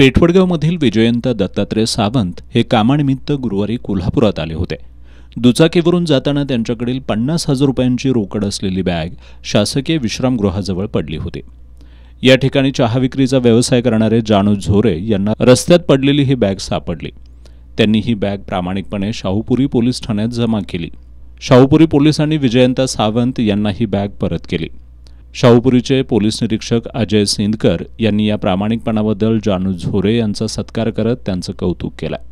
पेठवडगावमधील विजयंत दत्तात्रय सावंत हे कामानिमित्त गुरुवारी कोल्हापुरात आले होते दुचाकीवरून जाताना त्यांच्याकडील पन्नास हजार रुपयांची रोकड असलेली बॅग शासकीय विश्रामगृहाजवळ पडली होती या ठिकाणी चहा विक्रीचा व्यवसाय करणारे जानू झोरे यांना रस्त्यात पडलेली ही बॅग सापडली त्यांनी ही बॅग प्रामाणिकपणे शाहूपुरी पोलीस ठाण्यात जमा केली शाहूपुरी पोलिसांनी विजयंता सावंत यांना ही बॅग परत केली शाहूपुरीचे पोलीस निरीक्षक अजय सिंदकर यांनी या प्रामाणिकपणाबद्दल जानू झोरे यांचा सत्कार करत त्यांचं कौतुक केलं